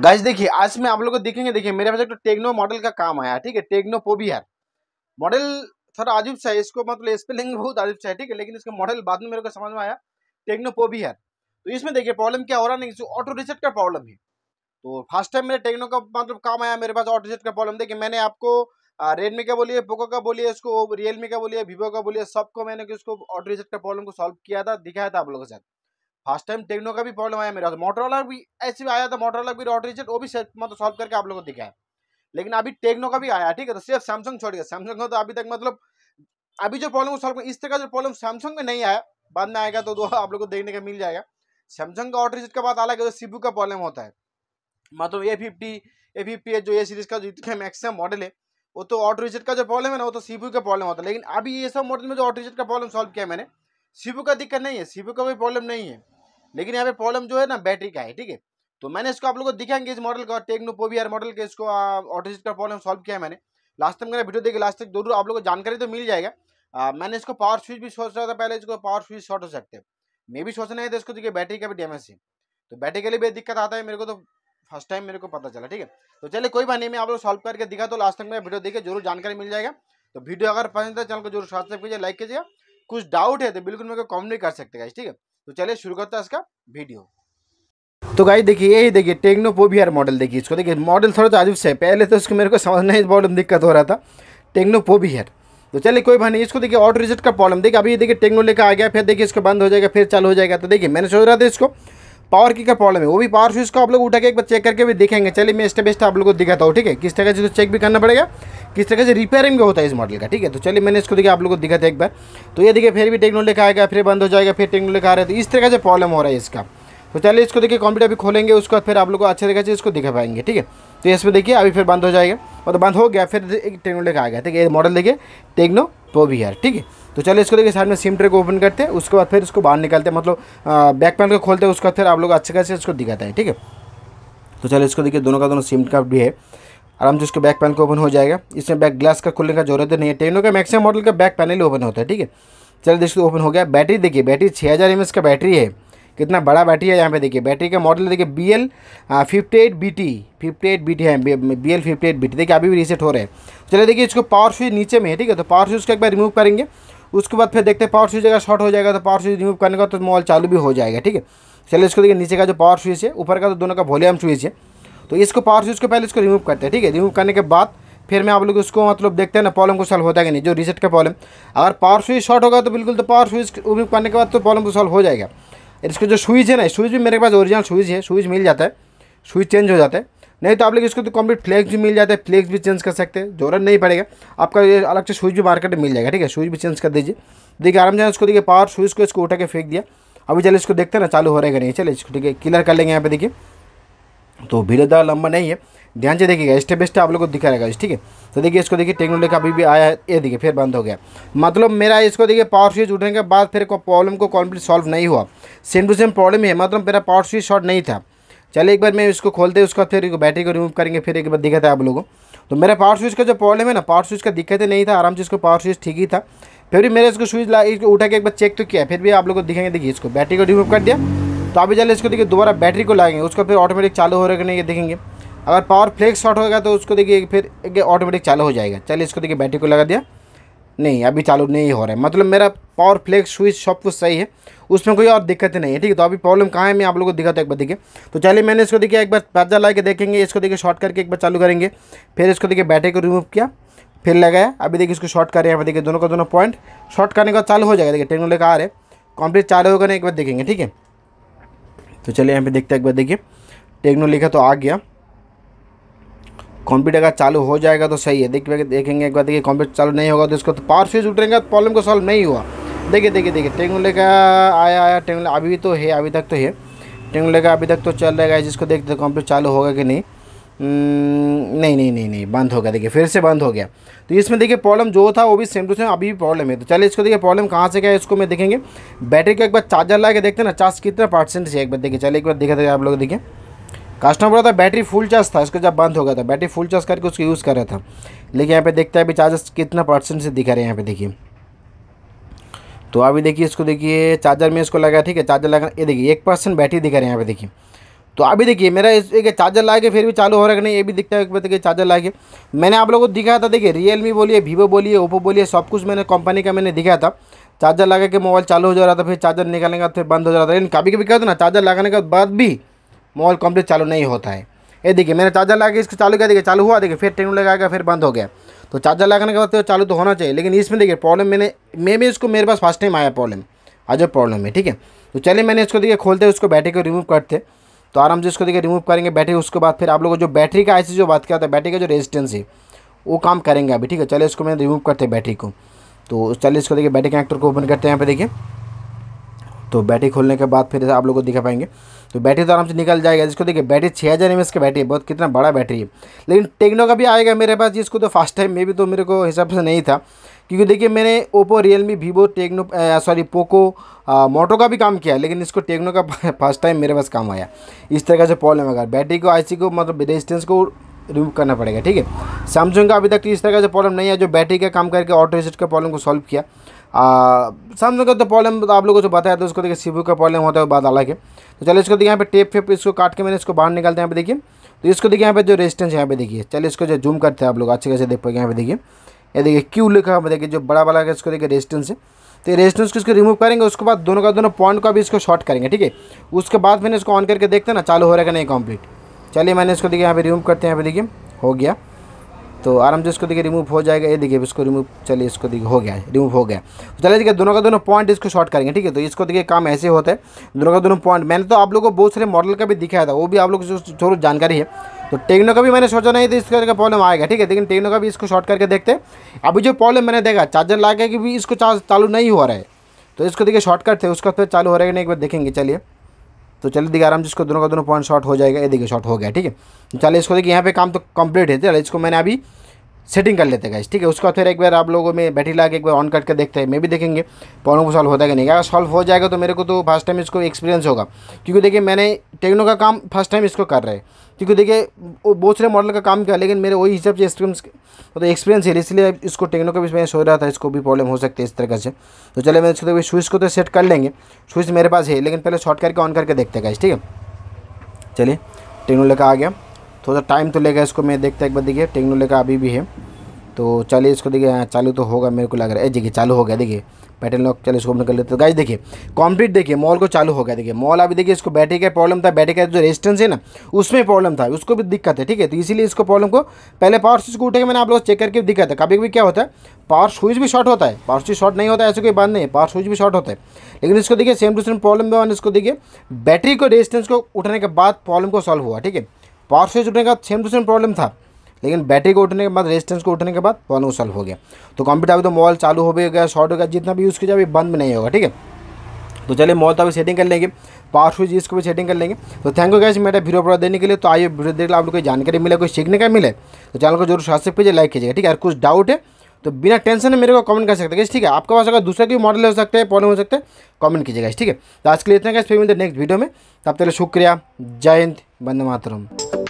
guys देखिए आज में आप लोग को देखेंगे देखिए मेरे पास एक तो टेक्नो मॉडल का काम आया ठीक है टेक्नो पोबियर मॉडल थोड़ा अजीब सा है इसको मतलब स्पेलिंग बहुत अजीब सा है ठीक है लेकिन इसका मॉडल बाद में मेरे को समझ में आया टेक्नो पोबियर तो इसमें देखिए प्रॉब्लम क्या हो रहा नहीं ऑटो रिसेट का प्रॉब्लम है तो फर्स्ट टाइम मेरे टेक्नो का मतलब काम आया मेरे पास ऑटो रिसेट का प्रॉब्लम देखिए मैंने आपको रेडमी का बोलिए पोको का बोलिए इसको रियलमी का बोलिए वीवो का बोलिए सबको मैंने इसको ऑटो रिसेट का प्रॉब्लम को सॉल्व किया था दिखाया था आप लोगों के साथ फर्स्ट टाइम टेक्नो का भी प्रॉब्लम आया मेरा वाला भी ऐसे भी आया था मोटर वाला भी रॉट रिजेट वो भी मतलब सॉल्व करके आप लोगों को दिखाया लेकिन अभी टेक्नो का भी आया ठीक है तो सिर्फ सैमसंग छोड़ गया सैमसंग का तो अभी तक मतलब अभी जो प्रॉब्लम सॉल्व इस तरह का जो प्रॉब्लम सैमसंग में नहीं आया बाद में आएगा तो दो तो आप लोग को देखने का मिल जाएगा सैमसंग का ऑटो रिजेट का बात अलग है तो सीबू का प्रॉब्लम होता है मतलब ए फिफ्टी ए फिफ्टी जो ए सीरीज का जितने मैक्सिमम मॉडल है वो तो ऑटो रिजेट का जो प्रॉब्लम है ना वो तो सीबू का प्रॉब्लम होता है लेकिन अभी ये सब मॉडल में जो ऑटो रिजेट का प्रॉब्लम सॉल्व किया मैंने सीबू का दिक्कत नहीं है सीबू का कोई प्रॉब्लम नहीं है लेकिन यहाँ पे प्रॉब्लम जो है ना बैटरी का है ठीक है तो मैंने इसको आप लोगों को दिखाएंगे इस मॉडल का टेक्नोपोवियर मॉडल के इसको ऑटोजिट का प्रॉब्लम सॉल्व किया है मैंने लास्ट टाइम मेरा वीडियो देखिए लास्ट तक जरूर आप लोगों को जानकारी तो मिल जाएगा आ, मैंने इसको पावर स्विच भी सोच रहा था पहले इसको पावर स्विच शॉर्ट हो सकते हैं मैं भी सोचना है तो इसको देखिए बैटरी का भी डैमेज है तो बैटरी के लिए भी दिक्कत आता है मेरे को तो फर्स्ट टाइम मेरे को पता चला ठीक है तो चलिए कोई बात नहीं मैं आप लोग सॉल्व करके दिखा तो लास्ट तक मेरा वीडियो देखिए जरूर जानकारी मिल जाएगा तो वीडियो अगर पसंद है तो चैनल को जरूर सब्सक्राइब कीजिए लाइक कीजिएगा कुछ डाउट है तो बिल्कुल मेरे को कॉमेंट कर सकते गाइस ठीक है तो चलिए शुरू करता है इसका वीडियो तो गाइस देखिए यही देखिए टेक्नो पोवियर मॉडल देखिए इसको देखिए मॉडल थोड़ा सा तो अजीब से पहले तो उसको मेरे को समझना ही बहुत दिक्कत हो रहा था टेक्नो पोवियर तो चलिए कोई बात नहीं इसको देखिए ऑटो रिजेट का प्रॉब्लम देखिए अभी देखिए टेक्नो लेकर आ गया फिर देखिए इसको बंद हो जाएगा फिर चालू हो जाएगा तो देखिए मैंने सोच रहा था इसको पावर की क्या प्रॉब्लम है वो भी पावर स्विच को आप लोग उठा के एक बार चेक करके भी देखेंगे चलिए मैं स्टेप बेस्ट स्टेप आप लोग को दिखाता हूँ ठीक है किस तरह से इसको तो चेक भी करना पड़ेगा किस तरह से रिपेयरिंग भी होता है इस मॉडल का ठीक है तो चलिए मैंने इसको देखिए आप लोग को दिखाते एक बार तो ये देखिए फिर भी टेक्नो लिखा आएगा फिर बंद हो जाएगा फिर टेक्नोलिक आ रहा है तो इस तरह से प्रॉब्लम हो रहा है इसका तो चलिए इसको देखिए कंप्यूटर अभी खोलेंगे उसके बाद फिर आप लोग को अच्छे तरीके से इसको दिखा पाएंगे ठीक है तो इसमें देखिए अभी फिर बंद हो जाएगा और मतलब तो बंद हो गया फिर एक टेक्नो लेकर आ गया ठीक है ये मॉडल देखिए टेक्नो प्रो भी है ठीक है तो चलो इसको देखिए साइड में सिम ट्रे को ओपन करते हैं उसके बाद फिर इसको बाहर निकालते हैं मतलब बैक पैन को खोलते हैं उसके बाद फिर आप लोग अच्छे खासे इसको दिखाते हैं ठीक है तो चलिए इसको देखिए दोनों का दोनों सिम का भी है आराम से उसको बैक पैन को ओपन हो जाएगा इसमें बैक ग्लास का खुलने का जरूरत नहीं है टेक्नो का मैक्सिमम मॉडल का बैक पैनल ओपन होता है ठीक है चलिए देखिए ओपन हो गया बैटरी देखिए बैटरी छः हज़ार एम का बैटरी है कितना बड़ा बैटरी है यहाँ पे देखिए बैटरी का मॉडल देखिए B L fifty eight B T fifty eight B T है B L fifty eight B T देखिए अभी भी रीसेट हो रहे हैं चलिए देखिए इसको पावर स्विच नीचे में है ठीक है तो पावर स्विच का एक बार रिमूव करेंगे उसके बाद फिर देखते हैं पावर स्विच अगर शॉर्ट हो जाएगा तो पावर स्विच रिमूव करने का तो मोबाइल चालू भी हो जाएगा ठीक है चलिए इसको देखिए नीचे का जो पावर स्विच है ऊपर का तो दोनों का वॉल्यूम स्विच है तो इसको पावर स्विच को पहले इसको रिमूव करते हैं ठीक है रिमूव करने के बाद फिर मैं आप लोग इसको मतलब देखते हैं ना प्रॉब्लम को सॉल्व होता है कि नहीं जो रिसेट का प्रॉब्लम अगर पावर स्विच शॉर्ट होगा तो बिल्कुल तो पावर स्विच रिमूव करने के बाद तो प्रॉब्लम को सॉल्व हो जाएगा इसका जो स्विच है ना स्विच भी मेरे पास ओरिजिनल स्विच है स्विच मिल जाता है स्विच चेंज हो जाता है नहीं तो आप लोग इसको तो कंप्लीट फ्लेक्स भी मिल जाता है फ्लेक्स भी चेंज कर सकते हैं जरूरत नहीं पड़ेगा आपका ये अलग से स्विच भी मार्केट में मिल जाएगा ठीक है स्विच भी चेंज कर दीजिए देखिए आराम से इसको देखिए पावर स्विच को इसको उठा के फेंक दिया अभी चलिए इसको देखते हैं ना चालू हो रहेगा नहीं चले इसको ठीक है क्लियर कर लेंगे यहाँ पर देखिए तो भीड़ ज़्यादा लंबा नहीं है ध्यान से देखिएगा स्टेप बाई स्टेप आप लोग को दिखा रहेगा ठीक है तो देखिए इसको देखिए टेक्नोलॉजी का अभी भी आया है ये देखिए फिर बंद हो गया मतलब मेरा इसको देखिए पावर स्विच उठने के बाद फिर प्रॉब्लम को कम्प्लीट सॉल्व नहीं हुआ सेम टू सेम प्रॉब्लम है मतलब मेरा पावर स्विच शॉर्ट नहीं था चलिए एक बार मैं इसको खोलते हैं उसका फिर बैटरी को रिमूव करेंगे फिर एक बार दिखाते हैं आप लोगों को तो मेरा पावर स्विच का जो प्रॉब्लम है ना पावर स्विच का दिक्कत नहीं था आराम से इसको पावर स्विच ठीक ही था फिर भी मैंने इसको स्विच ला इसको उठा के एक बार चेक तो किया फिर भी आप लोग को दिखेंगे देखिए इसको बैटरी को रिमूव कर दिया तो अभी चलिए इसको देखिए दोबारा बैटरी को लाएंगे उसका फिर ऑटोमेटिक चालू हो रहा नहीं देखेंगे अगर पावर फ्लेक्स शॉर्ट होगा तो उसको देखिए फिर ऑटोमेटिक चालू हो जाएगा चलिए इसको देखिए बैटरी को लगा दिया नहीं अभी चालू नहीं हो रहा है मतलब मेरा पावर फ्लेक्स स्विच सब कुछ सही है उसमें कोई और दिक्कत नहीं है ठीक है तो अभी प्रॉब्लम कहाँ है मैं आप लोगों को दिखाता एक बार देखिए तो चलिए मैंने इसको देखिए एक बार पैदा ला के देखेंगे इसको देखिए शॉर्ट करके एक बार चालू करेंगे फिर इसको देखिए बैटरी को रिमूव किया फिर लगाया अभी देखिए इसको शॉर्ट कर रहे हैं देखिए दोनों का दोनों पॉइंट शॉर्ट करने का चालू हो जाएगा देखिए टेक्नोलॉजी का आ रहे कंप्लीट चालू होगा ना एक बार देखेंगे ठीक है तो चलिए यहाँ पे देखते हैं एक बार देखिए टेक्नो लिखा तो आ गया कंप्यूटर का चालू हो जाएगा तो सही है देखिए देखेंगे एक बार देखिए कंप्यूटर चालू नहीं होगा तो इसको तो पावर फ्यूज उठेगा तो प्रॉब्लम को सॉल्व नहीं हुआ देखिए देखिए देखिए टेंगुले का आया आया टेंगुले अभी तो है अभी तक तो है टेंगुले का अभी तक तो चल रहेगा जिसको देखते कंप्यूटर चालू होगा कि नहीं हम्म, नहीं नहीं नहीं नहीं बंद हो गया देखिए फिर से बंद हो गया तो इसमें देखिए प्रॉब्लम जो था वो भी सेम टू सेम अभी भी प्रॉब्लम है तो चलिए इसको देखिए प्रॉब्लम कहाँ से क्या है इसको मैं देखेंगे बैटरी का एक बार चार्जर ला के देखते हैं ना चार्ज कितना परसेंट है एक बार देखिए चलिए एक बार देखा देखिए आप लोग देखिए कस्टमर बोला था बैटरी फुल चार्ज था इसका जब बंद हो गया था बैटरी फुल चार्ज करके उसको यूज़ कर रहा था लेकिन यहाँ पे देखते हैं अभी चार्जर कितना परसेंट से दिखा रहे हैं यहाँ पे देखिए तो अभी देखिए इसको देखिए चार्जर में इसको लगा ठीक है चार्जर लगा ये देखिए एक परसेंट बैटरी दिखा रहे हैं यहाँ पे देखिए तो अभी देखिए मेरा इस एक चार्जर लाए के फिर भी चालू हो रहा है नहीं ये भी दिखता है एक देखिए चार्जर लाए मैंने आप लोगों को दिखाया था देखिए रियलमी बोलिए वीवो बोलिए ओप्पो बोलिए सब कुछ मैंने कंपनी का मैंने दिखाया था चार्जर लगा के मोबाइल चालू हो जा रहा था फिर चार्जर निकालने का फिर बंद हो जा रहा था लेकिन कभी कभी कहते ना चार्जर लगाने के बाद भी मोबाइल कंप्लीट चालू नहीं होता है ये देखिए मैंने चार्जर लगा के इसको चालू किया देखिए चालू हुआ देखिए फिर टेन गया फिर बंद हो गया तो चार्जर लगाने के बाद तो चालू तो होना चाहिए लेकिन इसमें देखिए प्रॉब्लम मैंने मे भी इसको मेरे पास फर्स्ट टाइम आया प्रॉब्लम आज प्रॉब्लम है ठीक है तो चलिए मैंने इसको देखिए खोलते उसको बैटरी को रिमूव करते तो आराम से इसको देखिए रिमूव करेंगे बैटरी उसके बाद फिर आप लोगों को जो बैटरी का ऐसी जो बात किया था बैटरी का जो रेजिस्टेंस है वो काम करेंगे अभी ठीक है चलिए इसको मैंने रिमूव करते हैं बैटरी को तो चलिए इसको देखिए बैटरी कनेक्टर को ओपन करते हैं यहाँ पे देखिए तो बैटरी खोलने के बाद फिर आप लोग को दिखा पाएंगे तो बैटरी तो आराम से निकल जाएगा जिसको देखिए बैटरी छः हज़ार एम की बैटरी है बहुत कितना बड़ा बैटरी है लेकिन टेक्नो का भी आएगा मेरे पास जिसको तो फर्स्ट टाइम में भी तो मेरे को हिसाब से नहीं था क्योंकि देखिए मैंने Oppo Realme Vivo Tecno sorry Poco Moto का भी काम किया लेकिन इसको टेक्नो का फर्स्ट टाइम मेरे पास काम आया इस तरह का जो प्रॉब्लम अगर बैटरी को आईसी को मतलब रेजिस्टेंस को रिमूव करना पड़ेगा ठीक है सैमसंग का अभी तक तो इस तरह का जो प्रॉब्लम नहीं है जो बैटरी का काम करके ऑटो रिसेट का प्रॉब्लम को सॉल्व किया सैमसंग का तो प्रॉब्लम आप लोगों को बताया था उसको देखिए सीबू का प्रॉब्लम होता है बात अलग है तो चलिए इसको देखिए यहाँ पे टेप फेप इसको काट के मैंने इसको बाहर निकालते हैं यहाँ पे देखिए तो इसको देखिए यहाँ पे जो रेजिस्टेंस यहाँ पे देखिए चलिए इसको जो जूम करते हैं आप लोग अच्छे कैसे देख पाएंगे यहाँ पे देखिए ये देखिए क्यू लिखा हुआ देखिए जो बड़ा बड़ा इसको देखिए रेजिस्टेंस है तो ये रेजिस्टेंस को इसको रिमूव करेंगे उसके बाद दोनों का दोनों पॉइंट को अभी इसको शॉर्ट करेंगे ठीक है उसके बाद मैंने इसको ऑन करके देखते ना चालू हो रहा है नहीं कम्प्लीट चलिए मैंने इसको देखिए यहाँ पे रिमूव करते हैं यहाँ पे देखिए हो गया तो आराम से इसको देखिए रिमूव हो जाएगा ये देखिए इसको रिमूव चलिए इसको देखिए हो गया रिमूव हो गया तो चलिए देखिए दोनों का दोनों पॉइंट इसको शॉर्ट करेंगे ठीक है तो इसको देखिए काम ऐसे होता है दोनों का दोनों पॉइंट मैंने तो आप लोगों को बहुत सारे मॉडल का भी दिखाया था वो भी आप लोग थोड़ी जानकारी है तो टेक्नो का भी मैंने सोचा नहीं तो इसका जगह प्रॉब्लम आएगा ठीक है लेकिन टेक्नो का भी इसको शॉर्ट करके देखते अभी जो प्रॉब्लम मैंने देखा चार्जर लगा के भी इसको चार्ज चालू नहीं हो रहा है तो इसको देखिए शॉर्टकट थे उसका फिर चालू हो रहा है नहीं एक बार देखेंगे चलिए तो चलिए देखिए आराम से इसको दोनों का दोनों पॉइंट शॉर्ट हो जाएगा ये देखिए शॉर्ट हो गया ठीक है चलिए इसको देखिए यहाँ पे काम तो कंप्लीट है चलिए इसको मैंने अभी सेटिंग कर लेते गाइस ठीक है उसका फिर एक बार आप लोगों में बैटरी लगा के एक बार ऑन करके देखते हैं मे भी देखेंगे पॉइंट को सॉल्व होता है कि नहीं अगर सॉल्व हो जाएगा तो मेरे को तो फर्स्ट टाइम इसको एक्सपीरियंस होगा क्योंकि देखिए मैंने टेक्नो का काम फर्स्ट टाइम इसको कर रहे हैं क्योंकि देखिए बहुत सारे मॉडल का काम किया लेकिन मेरे वही हिसाब से एक्सपीरियंस तो एक्सपीरियंस है इसलिए इसको टेक्नो का भी मैं सोच रहा था इसको भी प्रॉब्लम हो सकती है इस तरह से तो चले मैं इसको देखिए तो स्विच को तो सेट कर लेंगे स्विच मेरे पास है लेकिन पहले शॉर्ट करके ऑन करके देखते गाइस ठीक है चलिए टेक्नो लेकर आ गया थोड़ा टाइम तो लेगा इसको मैं देखता एक बार देखिए टेक्नो लेकर अभी भी है तो चलिए इसको देखिए हाँ, चालू तो होगा मेरे को लग रहा है देखिए चालू हो गया देखिए पैटर्न लॉक चलिए इसको ओपन कर लेते तो गाइस देखिए कंप्लीट देखिए मॉल को चालू हो गया देखिए मॉल अभी देखिए इसको बैटरी का प्रॉब्लम था बैटरी का जो रेजिस्टेंस है ना उसमें प्रॉब्लम था उसको भी दिक्कत है ठीक है तो इसीलिए इसको प्रॉब्लम को पहले पावर स्विच को उठे मैंने आप लोग चेक करके दिक्कत है कभी कभी क्या होता है पावर स्विच भी शॉर्ट होता है पावर स्विच शॉर्ट नहीं होता है ऐसी कोई बात नहीं है पावर स्विच भी शॉर्ट होता है लेकिन इसको देखिए सेम टू सेम प्रॉब्लम में इसको देखिए बैटरी को रेजिस्टेंस को उठने के बाद प्रॉब्लम को सॉल्व हुआ ठीक है पावर स्विच उठने का सेम टू सेम प्रॉब्लम था लेकिन बैटरी को उठने के बाद रेजिस्टेंस को उठने के बाद प्रॉब्लम सॉल्व हो गया तो कंप्यूटर अभी तो मोबाइल चालू हो गया शॉर्ट हो गया जितना भी यूज़ किया अभी बंद में नहीं होगा ठीक है तो चलिए मोबाइल तो अभी सेटिंग कर लेंगे पावर स्विच इसको भी सेटिंग कर लेंगे तो थैंक यू गैस मेरा वीडियो पूरा देने के लिए तो आइए वीडियो देख लो आप लोग को जानकारी मिले कोई सीखने का मिले तो चैनल को जरूर सब्सक्राइब कीजिए लाइक कीजिएगा ठीक है कुछ डाउट है तो बिना टेंशन मेरे को कमेंट कर सकते हैं ठीक है आपके पास अगर दूसरा कोई मॉडल हो सकता है प्रॉब्लम हो सकता है कमेंट कीजिएगा ठीक है तो आज के लिए इतना गैस फिर मिलते नेक्स्ट वीडियो में तब तक शुक्रिया जय हिंद बंद मातरम